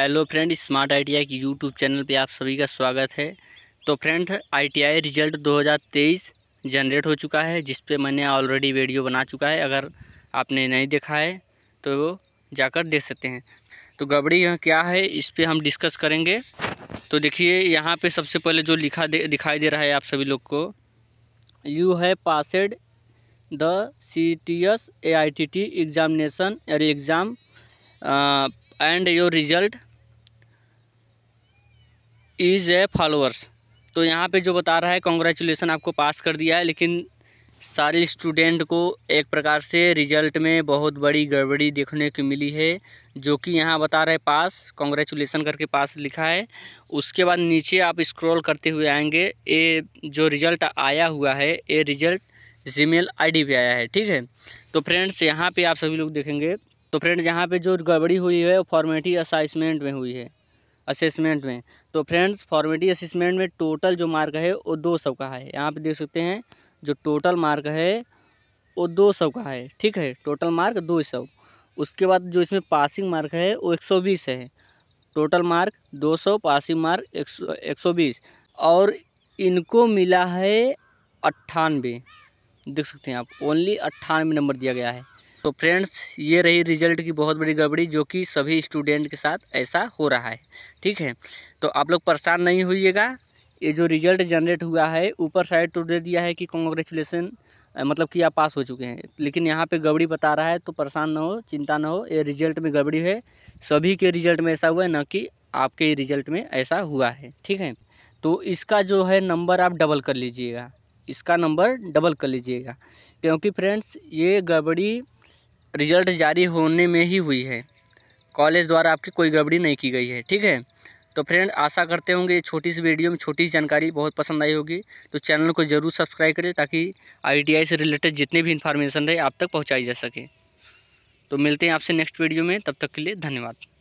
hello friend smart ITI की YouTube channel पे आप सभी का स्वागत है तो फ्रेंड आईटीआई रिजल्ट 2023 जनरेट हो चुका है जिस पे मैंने ऑलरेडी वीडियो बना चुका है अगर आपने नहीं देखा है तो वो जाकर देख सकते हैं तो गबड़ी यहाँ क्या है इस पर हम डिस्कस करेंगे तो देखिए यहाँ पर सबसे पहले जो लिखा दे, दिखाई दे रहा है आप सभी लोग को यू है passed the C T S A I T T examination exam and your result is a followers तो यहाँ पे जो बता रहा है कॉन्ग्रेचुलेसन आपको पास कर दिया है लेकिन सारे स्टूडेंट को एक प्रकार से रिजल्ट में बहुत बड़ी गड़बड़ी देखने को मिली है जो कि यहाँ बता रहे पास कॉन्ग्रेचुलेसन करके पास लिखा है उसके बाद नीचे आप स्क्रॉल करते हुए आएंगे ये जो रिज़ल्ट आया हुआ है ये रिज़ल्ट जीमेल आईडी पे आया है ठीक है तो फ्रेंड्स यहाँ पे आप सभी लोग देखेंगे तो फ्रेंड यहाँ पे जो गड़बड़ी हुई है वो फॉर्मेटी असाइसमेंट में हुई है असेसमेंट में तो फ्रेंड्स फॉर्मेटिव असेसमेंट में टोटल जो मार्क है वो दो सौ का है यहाँ पे देख सकते हैं जो टोटल मार्क है वो दो सौ का है ठीक है टोटल मार्क दो सौ उसके बाद जो इसमें पासिंग मार्क है वो एक सौ बीस है टोटल मार्क दो सौ पासिंग मार्क एक सौ एक सौ बीस और इनको मिला है अट्ठानवे देख सकते हैं आप ओनली अट्ठानवे नंबर दिया गया है तो फ्रेंड्स ये रही रिजल्ट की बहुत बड़ी गड़बड़ी जो कि सभी स्टूडेंट के साथ ऐसा हो रहा है ठीक है तो आप लोग परेशान नहीं होइएगा ये जो रिजल्ट जनरेट हुआ है ऊपर साइड तो दे दिया है कि कॉन्ग्रेचुलेसन मतलब कि आप पास हो चुके हैं लेकिन यहाँ पे गड़बड़ी बता रहा है तो परेशान ना हो चिंता ना हो ये रिजल्ट में गड़बड़ी है सभी के रिजल्ट में ऐसा हुआ है ना कि आपके रिजल्ट में ऐसा हुआ है ठीक है तो इसका जो है नंबर आप डबल कर लीजिएगा इसका नंबर डबल कर लीजिएगा क्योंकि फ्रेंड्स ये गड़बड़ी रिज़ल्ट जारी होने में ही हुई है कॉलेज द्वारा आपकी कोई गड़बड़ी नहीं की गई है ठीक है तो फ्रेंड आशा करते होंगे ये छोटी सी वीडियो में छोटी सी जानकारी बहुत पसंद आई होगी तो चैनल को ज़रूर सब्सक्राइब करें ताकि आईटीआई से रिलेटेड जितने भी इन्फॉर्मेशन रहे आप तक पहुँचाई जा सके तो मिलते हैं आपसे नेक्स्ट वीडियो में तब तक के लिए धन्यवाद